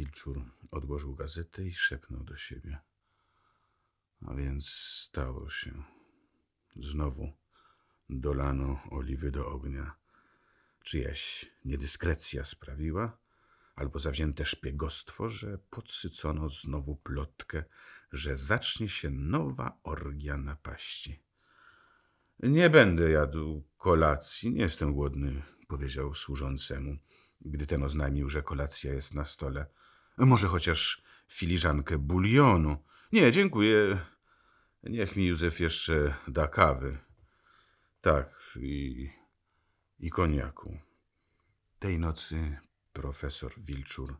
Wilczur odłożył gazetę i szepnął do siebie. A więc stało się. Znowu dolano oliwy do ognia. Czyjaś niedyskrecja sprawiła, albo zawzięte szpiegostwo, że podsycono znowu plotkę, że zacznie się nowa orgia napaści. Nie będę jadł kolacji, nie jestem głodny, powiedział służącemu, gdy ten oznajmił, że kolacja jest na stole. Może chociaż filiżankę bulionu. Nie, dziękuję. Niech mi Józef jeszcze da kawy. Tak, i, i koniaku. Tej nocy profesor Wilczur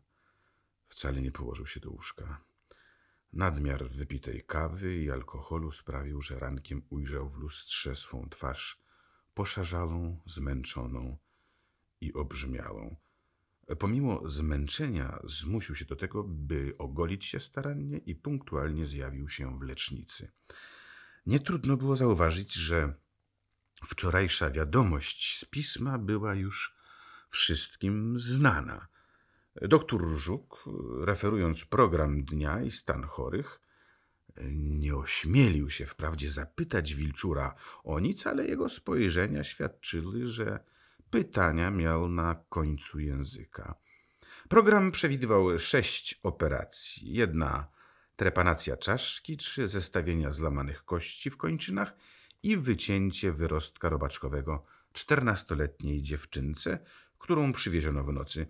wcale nie położył się do łóżka. Nadmiar wypitej kawy i alkoholu sprawił, że rankiem ujrzał w lustrze swą twarz poszarzałą, zmęczoną i obrzmiałą. Pomimo zmęczenia zmusił się do tego, by ogolić się starannie i punktualnie zjawił się w lecznicy. Nie trudno było zauważyć, że wczorajsza wiadomość z pisma była już wszystkim znana. Doktor Żuk, referując program dnia i stan chorych, nie ośmielił się wprawdzie zapytać Wilczura o nic, ale jego spojrzenia świadczyły, że pytania miał na końcu języka. Program przewidywał sześć operacji. Jedna trepanacja czaszki, trzy zestawienia złamanych kości w kończynach i wycięcie wyrostka robaczkowego czternastoletniej dziewczynce, którą przywieziono w nocy.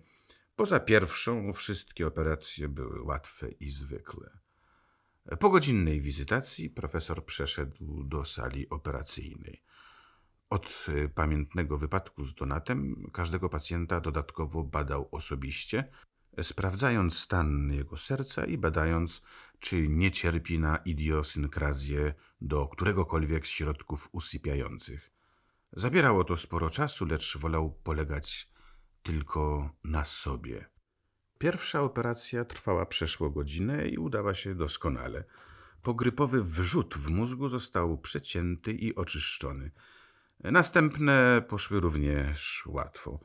Poza pierwszą wszystkie operacje były łatwe i zwykłe. Po godzinnej wizytacji profesor przeszedł do sali operacyjnej. Od y, pamiętnego wypadku z Donatem każdego pacjenta dodatkowo badał osobiście, sprawdzając stan jego serca i badając, czy nie cierpi na idiosynkrazję do któregokolwiek z środków usypiających. Zabierało to sporo czasu, lecz wolał polegać tylko na sobie. Pierwsza operacja trwała przeszło godzinę i udała się doskonale. Pogrypowy wrzut w mózgu został przecięty i oczyszczony. Następne poszły również łatwo.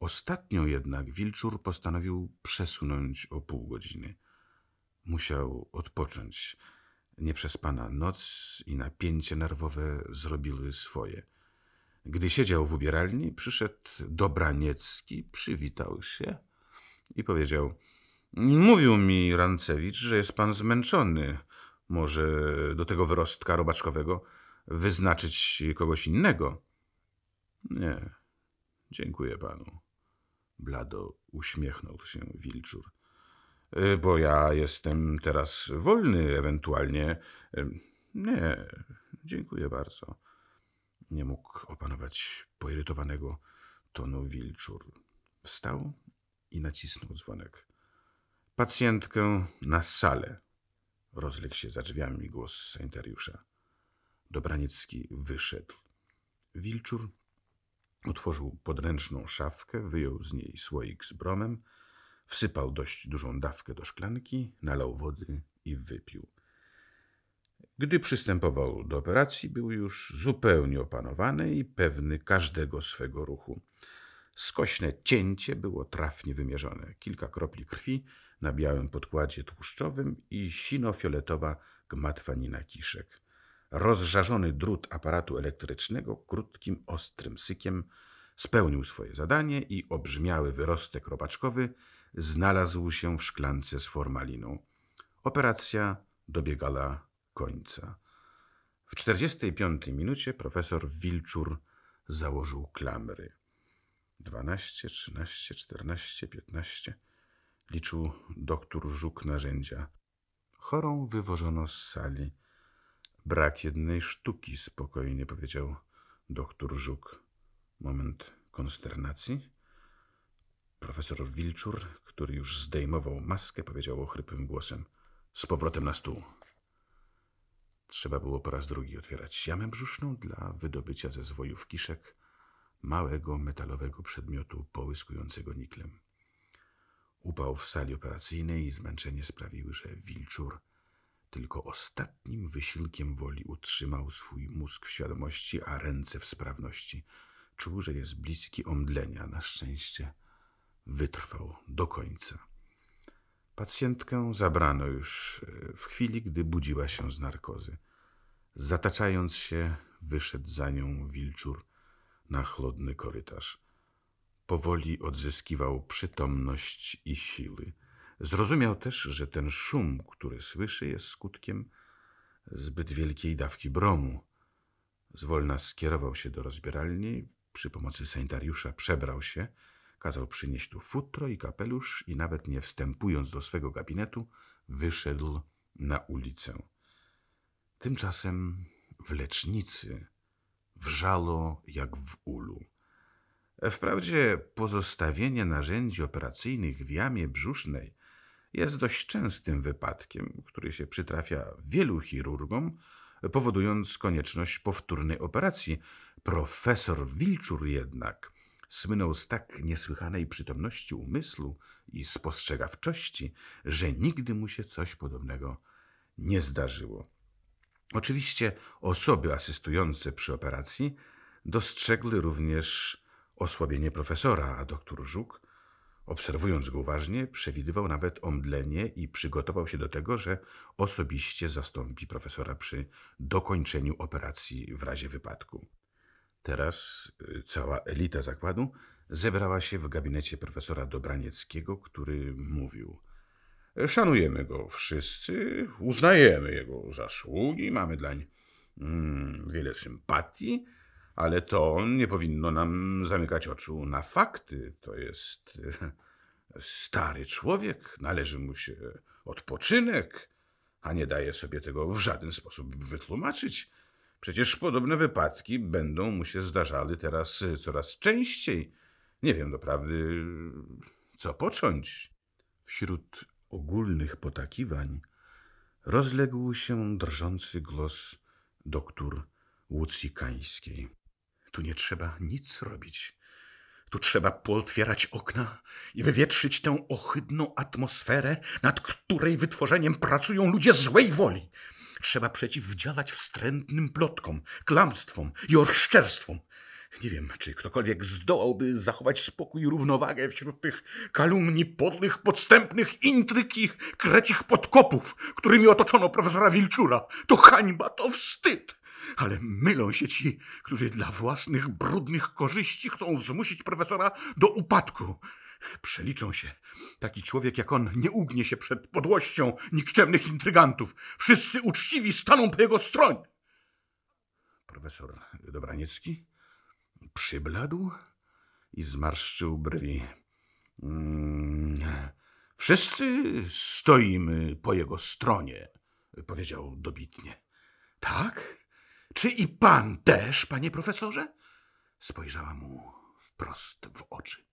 Ostatnią jednak wilczur postanowił przesunąć o pół godziny. Musiał odpocząć. Nieprzespana noc i napięcie nerwowe zrobiły swoje. Gdy siedział w ubieralni, przyszedł Dobraniecki, przywitał się i powiedział – Mówił mi Rancewicz, że jest pan zmęczony, może do tego wyrostka robaczkowego – wyznaczyć kogoś innego. Nie, dziękuję panu. Blado uśmiechnął się Wilczur. Y, bo ja jestem teraz wolny, ewentualnie. Y, nie, dziękuję bardzo. Nie mógł opanować poirytowanego tonu Wilczur. Wstał i nacisnął dzwonek. Pacjentkę na salę. Rozległ się za drzwiami głos sanitariusza. Dobraniecki wyszedł. Wilczur otworzył podręczną szafkę, wyjął z niej słoik z bromem, wsypał dość dużą dawkę do szklanki, nalał wody i wypił. Gdy przystępował do operacji, był już zupełnie opanowany i pewny każdego swego ruchu. Skośne cięcie było trafnie wymierzone. Kilka kropli krwi na białym podkładzie tłuszczowym i sinofioletowa gmatwanina kiszek. Rozżarzony drut aparatu elektrycznego krótkim, ostrym sykiem spełnił swoje zadanie i obrzmiały wyrostek robaczkowy znalazł się w szklance z formaliną. Operacja dobiegała końca. W 45 minucie profesor Wilczur założył klamry. 12, 13, 14, 15 liczył doktor Żuk narzędzia. Chorą wywożono z sali. Brak jednej sztuki, spokojnie powiedział doktor Żuk. Moment konsternacji. Profesor Wilczur, który już zdejmował maskę, powiedział ochrypłym głosem: Z powrotem na stół. Trzeba było po raz drugi otwierać jamę brzuszną dla wydobycia ze zwojów kiszek małego metalowego przedmiotu połyskującego niklem. Upał w sali operacyjnej i zmęczenie sprawiły, że Wilczur tylko ostatnim wysiłkiem woli utrzymał swój mózg w świadomości, a ręce w sprawności. Czuł, że jest bliski omdlenia. Na szczęście wytrwał do końca. Pacjentkę zabrano już e, w chwili, gdy budziła się z narkozy. Zataczając się, wyszedł za nią wilczur na chłodny korytarz. Powoli odzyskiwał przytomność i siły. Zrozumiał też, że ten szum, który słyszy, jest skutkiem zbyt wielkiej dawki bromu. Zwolna skierował się do rozbieralni, przy pomocy sanitariusza przebrał się, kazał przynieść tu futro i kapelusz i nawet nie wstępując do swego gabinetu, wyszedł na ulicę. Tymczasem w lecznicy wrzało jak w ulu. Wprawdzie pozostawienie narzędzi operacyjnych w jamie brzusznej jest dość częstym wypadkiem, który się przytrafia wielu chirurgom, powodując konieczność powtórnej operacji. Profesor Wilczur jednak słynął z tak niesłychanej przytomności umysłu i spostrzegawczości, że nigdy mu się coś podobnego nie zdarzyło. Oczywiście osoby asystujące przy operacji dostrzegły również osłabienie profesora, a doktor Żuk Obserwując go uważnie, przewidywał nawet omdlenie i przygotował się do tego, że osobiście zastąpi profesora przy dokończeniu operacji w razie wypadku. Teraz y, cała elita zakładu zebrała się w gabinecie profesora Dobranieckiego, który mówił: Szanujemy go wszyscy, uznajemy jego zasługi, mamy dlań mm, wiele sympatii ale to nie powinno nam zamykać oczu na fakty. To jest e, stary człowiek, należy mu się odpoczynek, a nie daje sobie tego w żaden sposób wytłumaczyć. Przecież podobne wypadki będą mu się zdarzały teraz coraz częściej. Nie wiem doprawdy, co począć. Wśród ogólnych potakiwań rozległ się drżący głos doktor Łucikańskiej. Tu nie trzeba nic robić. Tu trzeba pootwierać okna i wywietrzyć tę ohydną atmosferę, nad której wytworzeniem pracują ludzie złej woli. Trzeba przeciwdziałać wstrętnym plotkom, klamstwom i oszczerstwom. Nie wiem, czy ktokolwiek zdołałby zachować spokój i równowagę wśród tych kalumni podlych, podstępnych intryg i krecich podkopów, którymi otoczono profesora Wilczura. To hańba, to wstyd! ale mylą się ci, którzy dla własnych brudnych korzyści chcą zmusić profesora do upadku. Przeliczą się. Taki człowiek jak on nie ugnie się przed podłością nikczemnych intrygantów. Wszyscy uczciwi staną po jego stronie. Profesor Dobraniecki przybladł i zmarszczył brwi. Mm, wszyscy stoimy po jego stronie, powiedział dobitnie. Tak? Czy i pan też, panie profesorze? Spojrzała mu wprost w oczy.